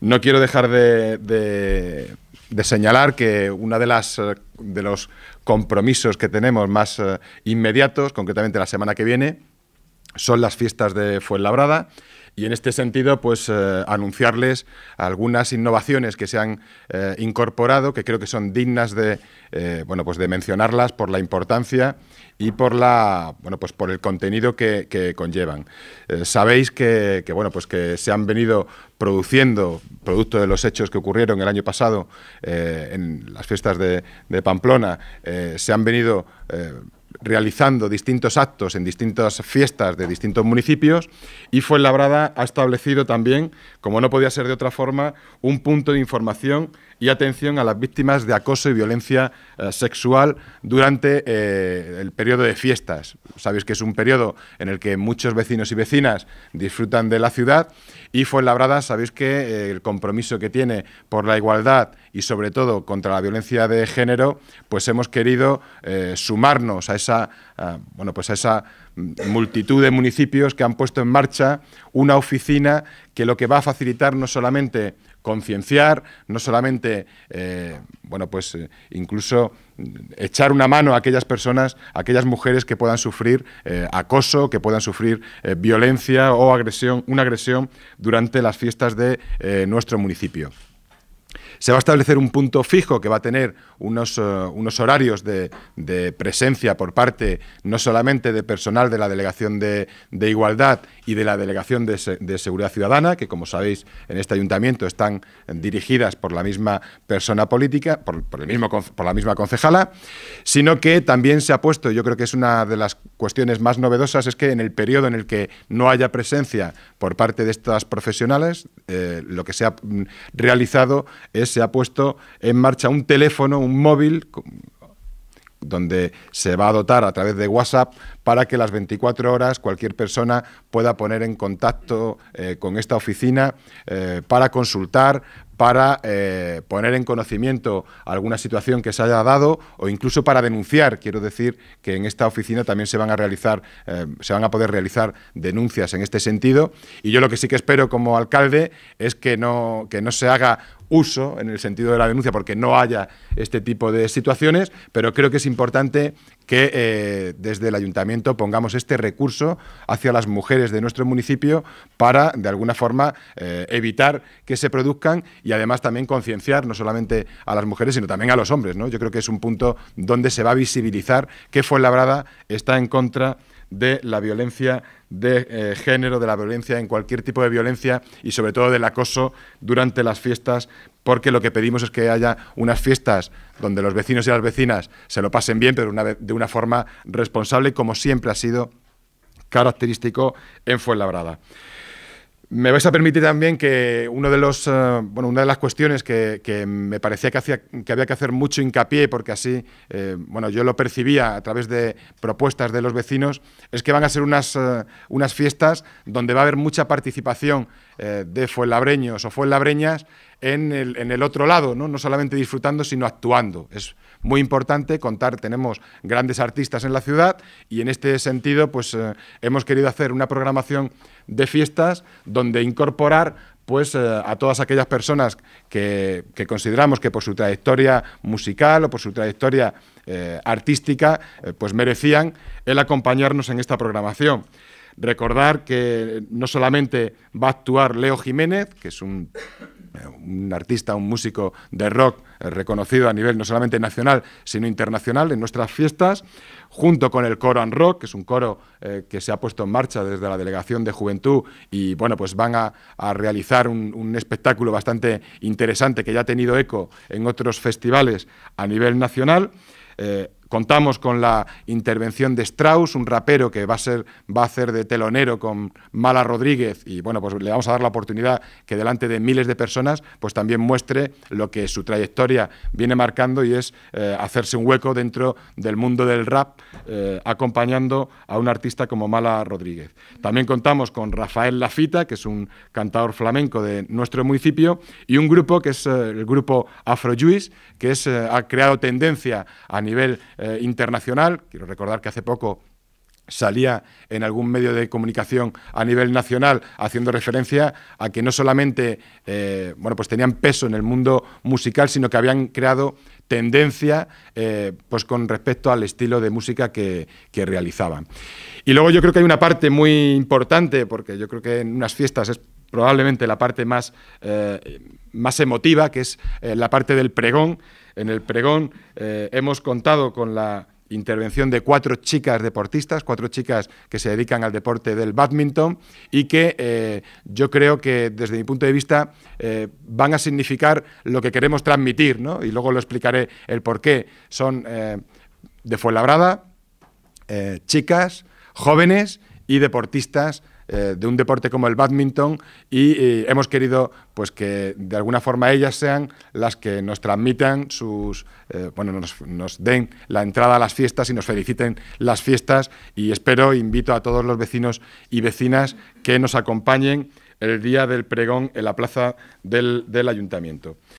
No quiero dejar de, señalar que una de las eh, de los compromisos que tenemos más eh, inmediatos, concretamente la semana que viene, son las fiestas de Fuenlabrada. Y en este sentido, pues eh, anunciarles algunas innovaciones que se han incorporado, que creo que son dignas de, bueno, pues de mencionarlas por la importancia y por la, bueno, pues por el contenido que, conllevan. sabéis bueno, pues que se han venido produciendo, producto de los hechos que ocurrieron el año pasado eh, en las fiestas de, Pamplona, eh, se han venido... Eh, realizando distintos actos en distintas fiestas de distintos municipios y Fuenlabrada ha establecido también, como no podía ser de otra forma, un punto de información y atención a las víctimas de acoso y violencia eh, sexual durante eh, el periodo de fiestas. Sabéis que es un periodo en el que muchos vecinos y vecinas disfrutan de la ciudad y Fuenlabrada, sabéis que eh, el compromiso que tiene por la igualdad y sobre todo contra la violencia de género, pues hemos querido sumarnos a esa, eh, bueno, pues a esa multitud de municipios que han puesto en marcha una oficina que lo que va a facilitar no solamente concienciar, no solamente, eh, bueno, pues eh, incluso echar una mano a aquellas personas, a aquellas mujeres que puedan sufrir acoso, que puedan sufrir violencia o agresión, una agresión durante las fiestas de nuestro municipio. Se va a establecer un punto fijo que va a tener unos, eh, unos horarios de, presencia por parte no solamente de personal de la Delegación de, Igualdad y de la Delegación de, Seguridad Ciudadana, que como sabéis en este ayuntamiento están dirigidas por la misma persona política, por, el mismo, por la misma concejala, sino que también se ha puesto, yo creo que es una de las cuestiones más novedosas, es que en el periodo en el que no haya presencia por parte de estas profesionales, eh, lo que se ha mm, realizado es se ha puesto en marcha un teléfono, un móvil donde se va a dotar a través de WhatsApp para que las 24 horas cualquier persona pueda poner en contacto eh, con esta oficina eh, para consultar, para eh, poner en conocimiento alguna situación que se haya dado o incluso para denunciar. Quiero decir que en esta oficina también se van a realizar, se van a poder realizar denuncias en este sentido. Y yo lo que sí que espero como alcalde es que no, que no se haga uso en el sentido de la denuncia porque no haya este tipo de situaciones, pero creo que es importante que eh, desde el ayuntamiento pongamos este recurso hacia las mujeres de nuestro municipio para, de alguna forma, eh, evitar que se produzcan y además también concienciar no solamente a las mujeres, sino también a los hombres. ¿no? Yo creo que es un punto donde se va a visibilizar que Fuenlabrada está en contra de la violencia de eh, género, de la violencia en cualquier tipo de violencia y sobre todo del acoso durante las fiestas, porque lo que pedimos es que haya unas fiestas donde los vecinos y las vecinas se lo pasen bien, pero de una forma responsable, como siempre ha sido característico en Fuenlabrada. Me vais a permitir también que eh, una de las cuestiones que, me parecía que, había que hacer mucho hincapié, porque así eh, bueno, yo lo percibía a través de propuestas de los vecinos, es que van a ser unas, eh, unas fiestas donde va a haber mucha participación eh, de Fuenlabreños o Fuenlabreñas en el, en el otro lado, ¿no? solamente disfrutando, sino actuando. Es muy importante contar, tenemos grandes artistas en la ciudad y en este sentido pues, eh, hemos querido hacer una programación de fiestas donde incorporar pues eh, a todas aquellas personas que, consideramos que por su trayectoria musical o por su trayectoria artística, pues merecían el acompañarnos en esta programación. Recordar que no solamente va a actuar Leo Jiménez, que es un, artista, un músico de rock eh, reconocido a nivel no solamente nacional, sino internacional en nuestras fiestas, junto con el Coro and Rock, que es un coro eh, que se ha puesto en marcha desde la Delegación de Juventud y bueno, pues van a, realizar un, espectáculo bastante interesante que ya ha tenido eco en otros festivales a nivel nacional. Eh, Contamos con la intervención de Strauss, un rapero que va a, ser, va a hacer de telonero con Mala Rodríguez y bueno, pues le vamos a dar la oportunidad que delante de miles de personas pues también muestre lo que su trayectoria viene marcando y es eh, hacerse un hueco dentro del mundo del rap eh, acompañando a un artista como Mala Rodríguez. También contamos con Rafael Lafita, que es un cantador flamenco de nuestro municipio y un grupo que es eh, el grupo Afrojuice, que es, ha creado tendencia a nivel eh, internacional. Quiero recordar que hace poco salía en algún medio de comunicación a nivel nacional haciendo referencia a que no solamente eh, bueno, pues tenían peso en el mundo musical, sino que habían creado tendencia eh, pues con respecto al estilo de música que, realizaban. Y luego yo creo que hay una parte muy importante, porque yo creo que en unas fiestas es probablemente la parte más más emotiva, que es eh, la parte del pregón. En el pregón eh, hemos contado con la intervención de cuatro chicas deportistas, cuatro chicas que se dedican al deporte del badminton y que eh, yo creo que desde mi punto de vista van a significar lo que queremos transmitir, ¿no? y luego lo explicaré el por qué. Son de Fuenlabrada, chicas, jóvenes y deportistas eh, de un deporte como el badminton y eh, hemos querido pues que de alguna forma ellas sean las que nos transmitan sus eh, bueno nos, den la entrada a las fiestas y nos feliciten las fiestas y espero invito a todos los vecinos y vecinas que nos acompañen el día del pregón en la plaza del ayuntamiento.